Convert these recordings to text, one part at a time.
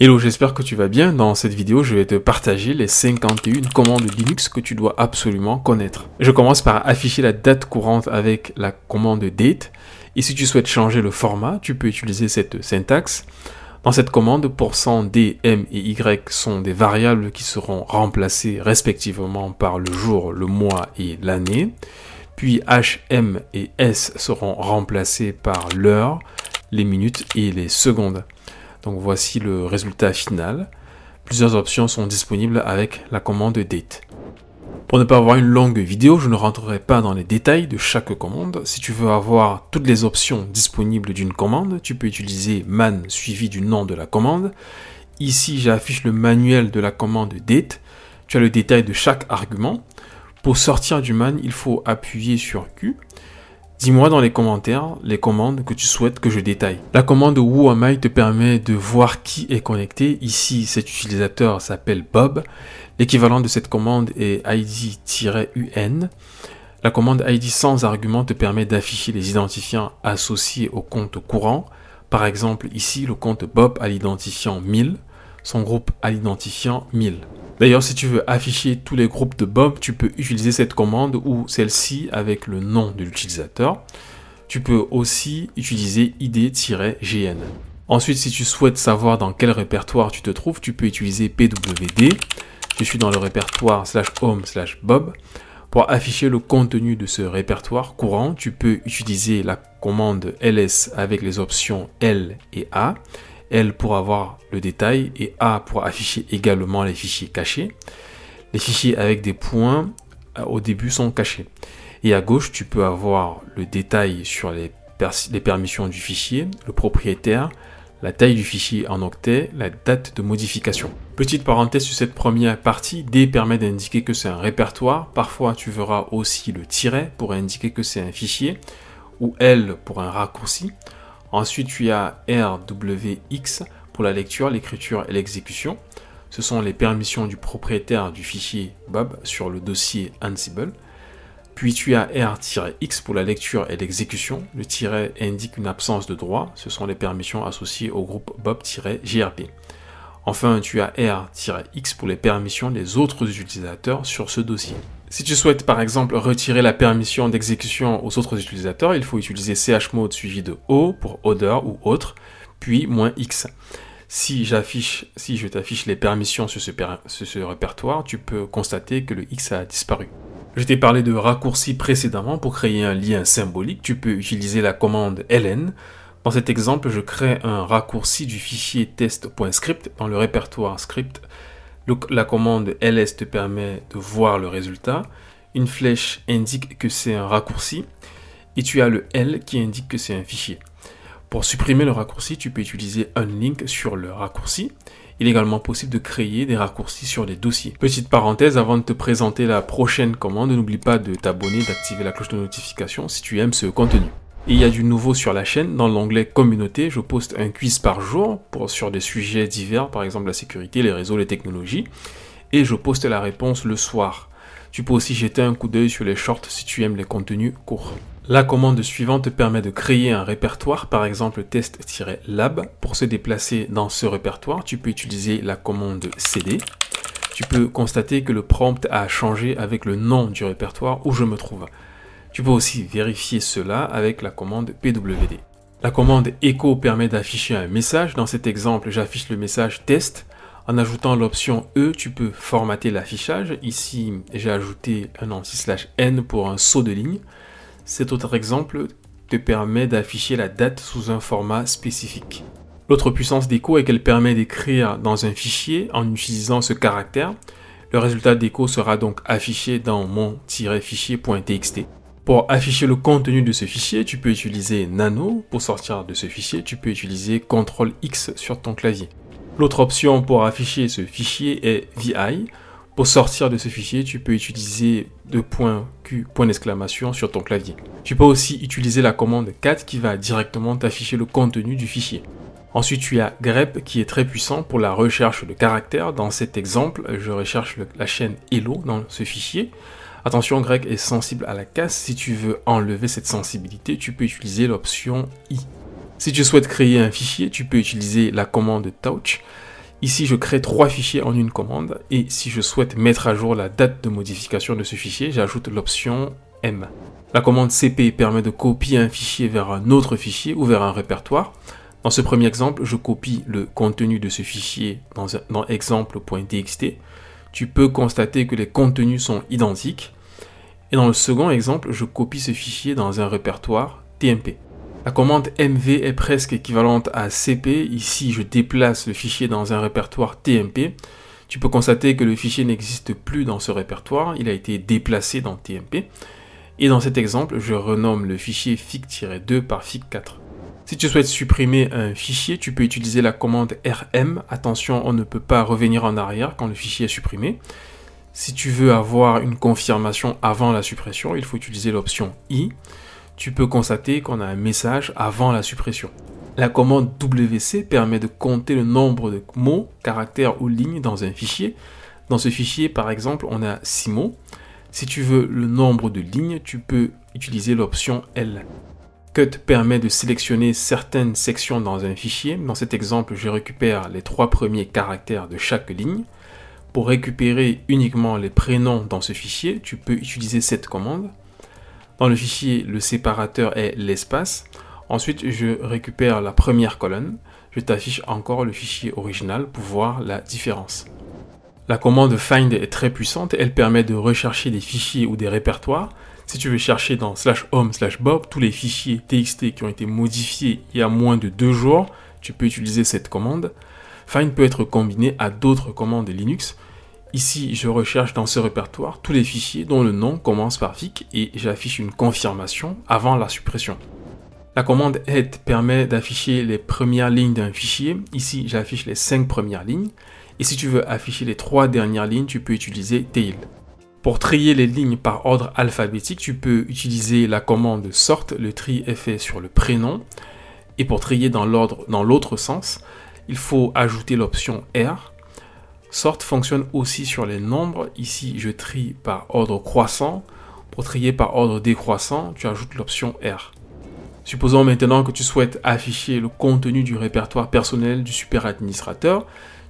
Hello, j'espère que tu vas bien. Dans cette vidéo, je vais te partager les 51 commandes Linux que tu dois absolument connaître. Je commence par afficher la date courante avec la commande date. Et si tu souhaites changer le format, tu peux utiliser cette syntaxe. Dans cette commande, %d, m et y sont des variables qui seront remplacées respectivement par le jour, le mois et l'année. Puis h, m et s seront remplacés par l'heure, les minutes et les secondes. Donc voici le résultat final. Plusieurs options sont disponibles avec la commande date. Pour ne pas avoir une longue vidéo, je ne rentrerai pas dans les détails de chaque commande. Si tu veux avoir toutes les options disponibles d'une commande, tu peux utiliser man suivi du nom de la commande. Ici, j'affiche le manuel de la commande date. Tu as le détail de chaque argument. Pour sortir du man, il faut appuyer sur Q. Dis-moi dans les commentaires les commandes que tu souhaites que je détaille. La commande Who te permet de voir qui est connecté. Ici, cet utilisateur s'appelle Bob. L'équivalent de cette commande est id-un. La commande ID sans argument te permet d'afficher les identifiants associés au compte courant. Par exemple, ici, le compte Bob a l'identifiant 1000, son groupe a l'identifiant 1000. D'ailleurs, si tu veux afficher tous les groupes de Bob, tu peux utiliser cette commande ou celle-ci avec le nom de l'utilisateur. Tu peux aussi utiliser id-gn. Ensuite, si tu souhaites savoir dans quel répertoire tu te trouves, tu peux utiliser pwd. Je suis dans le répertoire slash home slash bob. Pour afficher le contenu de ce répertoire courant, tu peux utiliser la commande ls avec les options L et A L pour avoir le détail et A pour afficher également les fichiers cachés. Les fichiers avec des points euh, au début sont cachés. Et à gauche, tu peux avoir le détail sur les, permissions du fichier, le propriétaire, la taille du fichier en octets, la date de modification. Petite parenthèse sur cette première partie, D permet d'indiquer que c'est un répertoire. Parfois, tu verras aussi le tiret pour indiquer que c'est un fichier ou L pour un raccourci. Ensuite, tu as RWX pour la lecture, l'écriture et l'exécution. Ce sont les permissions du propriétaire du fichier Bob sur le dossier Ansible. Puis tu as R-X pour la lecture et l'exécution. Le tiret indique une absence de droit. Ce sont les permissions associées au groupe Bob-GRP. Enfin, tu as R-X pour les permissions des autres utilisateurs sur ce dossier. Si tu souhaites par exemple retirer la permission d'exécution aux autres utilisateurs, il faut utiliser chmode suivi de O pour odeur ou autre, puis moins X. Si si je t'affiche les permissions sur ce, sur ce répertoire, tu peux constater que le X a disparu. Je t'ai parlé de raccourci précédemment pour créer un lien symbolique. Tu peux utiliser la commande ln dans cet exemple, je crée un raccourci du fichier test.script dans le répertoire script. La commande ls te permet de voir le résultat. Une flèche indique que c'est un raccourci et tu as le L qui indique que c'est un fichier. Pour supprimer le raccourci, tu peux utiliser un link sur le raccourci. Il est également possible de créer des raccourcis sur des dossiers. Petite parenthèse, avant de te présenter la prochaine commande, n'oublie pas de t'abonner, d'activer la cloche de notification si tu aimes ce contenu il y a du nouveau sur la chaîne. Dans l'onglet communauté, je poste un quiz par jour sur des sujets divers, par exemple la sécurité, les réseaux, les technologies. Et je poste la réponse le soir. Tu peux aussi jeter un coup d'œil sur les shorts si tu aimes les contenus courts. La commande suivante permet de créer un répertoire, par exemple test-lab. Pour se déplacer dans ce répertoire, tu peux utiliser la commande cd. Tu peux constater que le prompt a changé avec le nom du répertoire où je me trouve. Tu peux aussi vérifier cela avec la commande pwd. La commande echo permet d'afficher un message. Dans cet exemple, j'affiche le message test. En ajoutant l'option E, tu peux formater l'affichage. Ici, j'ai ajouté un anti slash N pour un saut de ligne. Cet autre exemple te permet d'afficher la date sous un format spécifique. L'autre puissance d'écho est qu'elle permet d'écrire dans un fichier en utilisant ce caractère. Le résultat d'écho sera donc affiché dans mon-fichier.txt. Pour afficher le contenu de ce fichier, tu peux utiliser Nano. Pour sortir de ce fichier, tu peux utiliser CTRL X sur ton clavier. L'autre option pour afficher ce fichier est VI. Pour sortir de ce fichier, tu peux utiliser deux points Q, point sur ton clavier. Tu peux aussi utiliser la commande cat qui va directement t'afficher le contenu du fichier. Ensuite, tu as grep qui est très puissant pour la recherche de caractères. Dans cet exemple, je recherche la chaîne Hello dans ce fichier. Attention, Greg est sensible à la casse. Si tu veux enlever cette sensibilité, tu peux utiliser l'option I. Si tu souhaites créer un fichier, tu peux utiliser la commande touch. Ici, je crée trois fichiers en une commande et si je souhaite mettre à jour la date de modification de ce fichier, j'ajoute l'option M. La commande CP permet de copier un fichier vers un autre fichier ou vers un répertoire. Dans ce premier exemple, je copie le contenu de ce fichier dans, dans exemple.txt tu peux constater que les contenus sont identiques. Et dans le second exemple, je copie ce fichier dans un répertoire TMP. La commande MV est presque équivalente à CP. Ici, je déplace le fichier dans un répertoire TMP. Tu peux constater que le fichier n'existe plus dans ce répertoire. Il a été déplacé dans TMP. Et dans cet exemple, je renomme le fichier fic-2 par fic4. Si tu souhaites supprimer un fichier, tu peux utiliser la commande RM. Attention, on ne peut pas revenir en arrière quand le fichier est supprimé. Si tu veux avoir une confirmation avant la suppression, il faut utiliser l'option I. Tu peux constater qu'on a un message avant la suppression. La commande WC permet de compter le nombre de mots, caractères ou lignes dans un fichier. Dans ce fichier, par exemple, on a 6 mots. Si tu veux le nombre de lignes, tu peux utiliser l'option L. Cut permet de sélectionner certaines sections dans un fichier. Dans cet exemple, je récupère les trois premiers caractères de chaque ligne. Pour récupérer uniquement les prénoms dans ce fichier, tu peux utiliser cette commande. Dans le fichier, le séparateur est l'espace. Ensuite, je récupère la première colonne. Je t'affiche encore le fichier original pour voir la différence. La commande find est très puissante, elle permet de rechercher des fichiers ou des répertoires. Si tu veux chercher dans slash home slash bob tous les fichiers txt qui ont été modifiés il y a moins de deux jours, tu peux utiliser cette commande. Find peut être combiné à d'autres commandes Linux. Ici, je recherche dans ce répertoire tous les fichiers dont le nom commence par vic et j'affiche une confirmation avant la suppression. La commande head permet d'afficher les premières lignes d'un fichier. Ici, j'affiche les cinq premières lignes. Et si tu veux afficher les trois dernières lignes, tu peux utiliser tail. Pour trier les lignes par ordre alphabétique, tu peux utiliser la commande sort, le tri est fait sur le prénom. Et pour trier dans l'ordre dans l'autre sens, il faut ajouter l'option R. Sort fonctionne aussi sur les nombres. Ici, je trie par ordre croissant. Pour trier par ordre décroissant, tu ajoutes l'option R. Supposons maintenant que tu souhaites afficher le contenu du répertoire personnel du super administrateur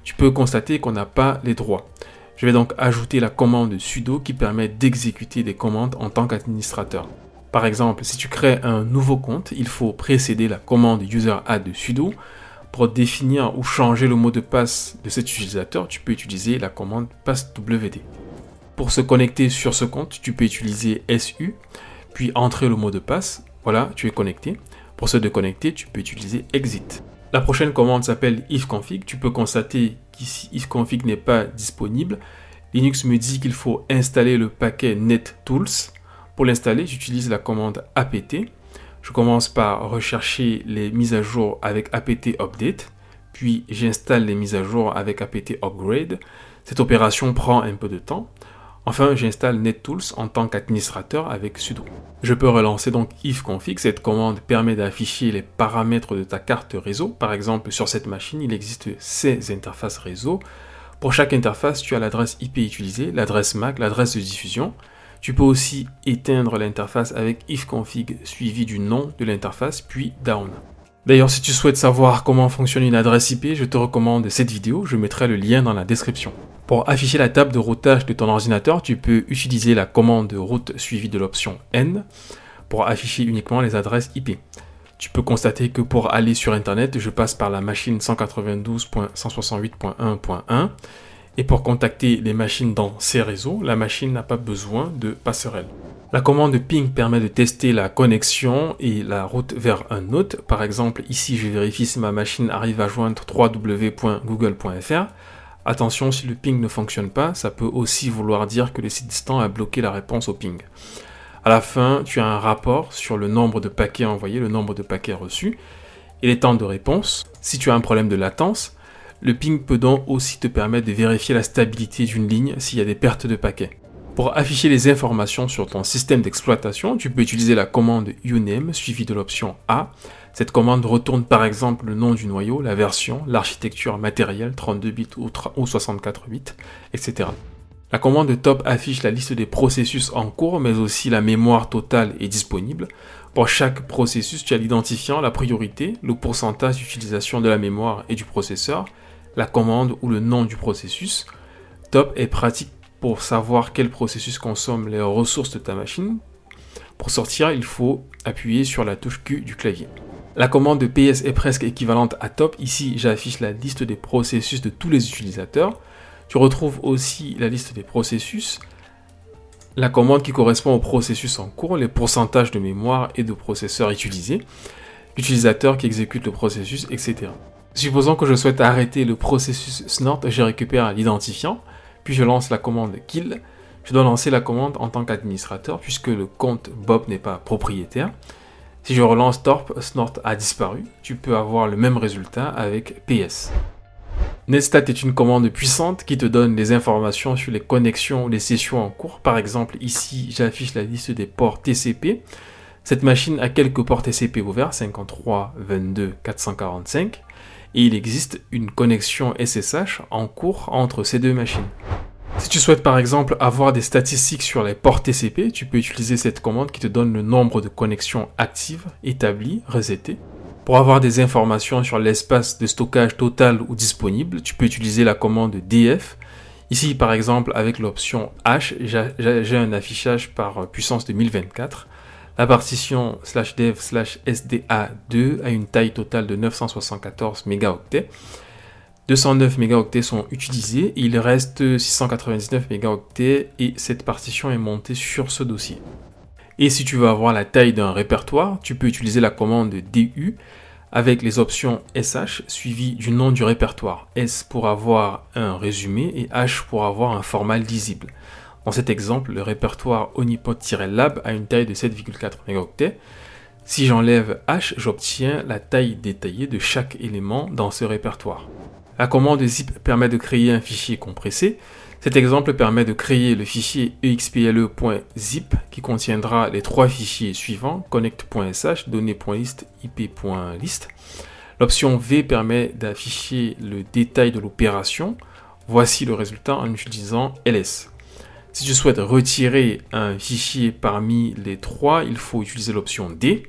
tu peux constater qu'on n'a pas les droits. Je vais donc ajouter la commande sudo qui permet d'exécuter des commandes en tant qu'administrateur. Par exemple, si tu crées un nouveau compte, il faut précéder la commande user de sudo. Pour définir ou changer le mot de passe de cet utilisateur, tu peux utiliser la commande passwd. Pour se connecter sur ce compte, tu peux utiliser su, puis entrer le mot de passe. Voilà, tu es connecté. Pour se déconnecter, tu peux utiliser exit. La prochaine commande s'appelle ifconfig. Tu peux constater qu'ici ifconfig n'est pas disponible. Linux me dit qu'il faut installer le paquet NetTools. Pour l'installer, j'utilise la commande apt. Je commence par rechercher les mises à jour avec apt update, puis j'installe les mises à jour avec apt upgrade. Cette opération prend un peu de temps. Enfin, j'installe NetTools en tant qu'administrateur avec sudo. Je peux relancer donc ifconfig. Cette commande permet d'afficher les paramètres de ta carte réseau. Par exemple, sur cette machine, il existe 16 interfaces réseau. Pour chaque interface, tu as l'adresse IP utilisée, l'adresse MAC, l'adresse de diffusion. Tu peux aussi éteindre l'interface avec ifconfig suivi du nom de l'interface, puis down. D'ailleurs, si tu souhaites savoir comment fonctionne une adresse IP, je te recommande cette vidéo, je mettrai le lien dans la description. Pour afficher la table de routage de ton ordinateur, tu peux utiliser la commande route suivie de l'option N pour afficher uniquement les adresses IP. Tu peux constater que pour aller sur Internet, je passe par la machine 192.168.1.1 et pour contacter les machines dans ces réseaux, la machine n'a pas besoin de passerelle. La commande ping permet de tester la connexion et la route vers un autre. Par exemple, ici, je vérifie si ma machine arrive à joindre www.google.fr. Attention, si le ping ne fonctionne pas, ça peut aussi vouloir dire que le site distant a bloqué la réponse au ping. À la fin, tu as un rapport sur le nombre de paquets envoyés, le nombre de paquets reçus et les temps de réponse. Si tu as un problème de latence, le ping peut donc aussi te permettre de vérifier la stabilité d'une ligne s'il y a des pertes de paquets. Pour afficher les informations sur ton système d'exploitation, tu peux utiliser la commande uname suivie de l'option A. Cette commande retourne par exemple le nom du noyau, la version, l'architecture matérielle 32 bits ou 64 bits, etc. La commande top affiche la liste des processus en cours, mais aussi la mémoire totale et disponible. Pour chaque processus, tu as l'identifiant, la priorité, le pourcentage d'utilisation de la mémoire et du processeur, la commande ou le nom du processus. Top est pratique pour savoir quel processus consomme les ressources de ta machine. Pour sortir, il faut appuyer sur la touche Q du clavier. La commande de PS est presque équivalente à top. Ici, j'affiche la liste des processus de tous les utilisateurs. Tu retrouves aussi la liste des processus, la commande qui correspond au processus en cours, les pourcentages de mémoire et de processeurs utilisés, l'utilisateur qui exécute le processus, etc. Supposons que je souhaite arrêter le processus snort, je récupère l'identifiant puis je lance la commande kill. Je dois lancer la commande en tant qu'administrateur puisque le compte Bob n'est pas propriétaire. Si je relance Torp, Snort a disparu. Tu peux avoir le même résultat avec PS. Netstat est une commande puissante qui te donne des informations sur les connexions ou les sessions en cours. Par exemple, ici, j'affiche la liste des ports TCP. Cette machine a quelques ports TCP ouverts, 53, 22, 445. Et il existe une connexion SSH en cours entre ces deux machines. Si tu souhaites par exemple avoir des statistiques sur les ports TCP, tu peux utiliser cette commande qui te donne le nombre de connexions actives, établies, resetées. Pour avoir des informations sur l'espace de stockage total ou disponible, tu peux utiliser la commande df. Ici par exemple avec l'option H, j'ai un affichage par puissance de 1024. La partition slash dev slash SDA2 a une taille totale de 974 mégaoctets. 209 mégaoctets sont utilisés, il reste 699 mégaoctets et cette partition est montée sur ce dossier. Et si tu veux avoir la taille d'un répertoire, tu peux utiliser la commande DU avec les options SH suivies du nom du répertoire. S pour avoir un résumé et H pour avoir un format lisible. Dans cet exemple, le répertoire Onipod-Lab a une taille de 7,4 mégaoctets. Si j'enlève H, j'obtiens la taille détaillée de chaque élément dans ce répertoire. La commande zip permet de créer un fichier compressé. Cet exemple permet de créer le fichier exple.zip qui contiendra les trois fichiers suivants connect.sh, données.list, ip.list. L'option V permet d'afficher le détail de l'opération. Voici le résultat en utilisant ls. Si tu souhaites retirer un fichier parmi les trois, il faut utiliser l'option D.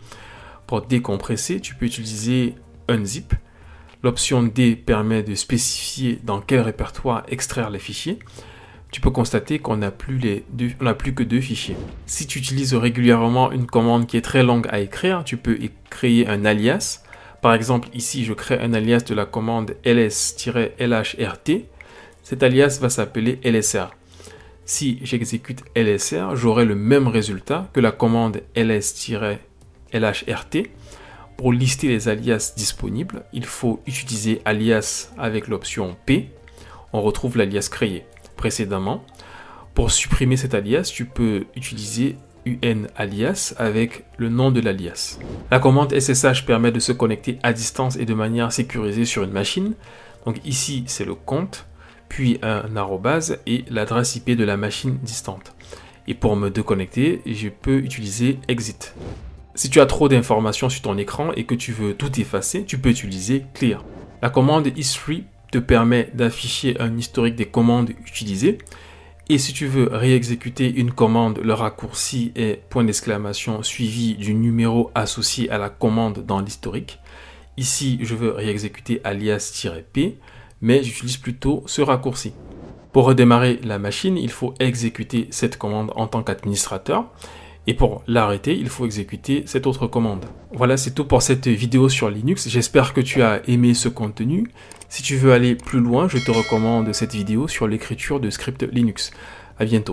Pour décompresser, tu peux utiliser unzip. L'option D permet de spécifier dans quel répertoire extraire les fichiers. Tu peux constater qu'on n'a plus, plus que deux fichiers. Si tu utilises régulièrement une commande qui est très longue à écrire, tu peux créer un alias. Par exemple, ici, je crée un alias de la commande ls-lhrt. Cet alias va s'appeler lsr. Si j'exécute lsr, j'aurai le même résultat que la commande ls-lhrt pour lister les alias disponibles, il faut utiliser alias avec l'option P. On retrouve l'alias créé précédemment. Pour supprimer cet alias, tu peux utiliser UN alias avec le nom de l'alias. La commande SSH permet de se connecter à distance et de manière sécurisée sur une machine. Donc ici, c'est le compte, puis un arrobase et l'adresse IP de la machine distante. Et pour me déconnecter, je peux utiliser exit. Si tu as trop d'informations sur ton écran et que tu veux tout effacer, tu peux utiliser Clear. La commande History te permet d'afficher un historique des commandes utilisées. Et si tu veux réexécuter une commande, le raccourci est point d'exclamation suivi du numéro associé à la commande dans l'historique. Ici, je veux réexécuter alias-p, mais j'utilise plutôt ce raccourci. Pour redémarrer la machine, il faut exécuter cette commande en tant qu'administrateur et pour l'arrêter, il faut exécuter cette autre commande. Voilà, c'est tout pour cette vidéo sur Linux. J'espère que tu as aimé ce contenu. Si tu veux aller plus loin, je te recommande cette vidéo sur l'écriture de script Linux. À bientôt.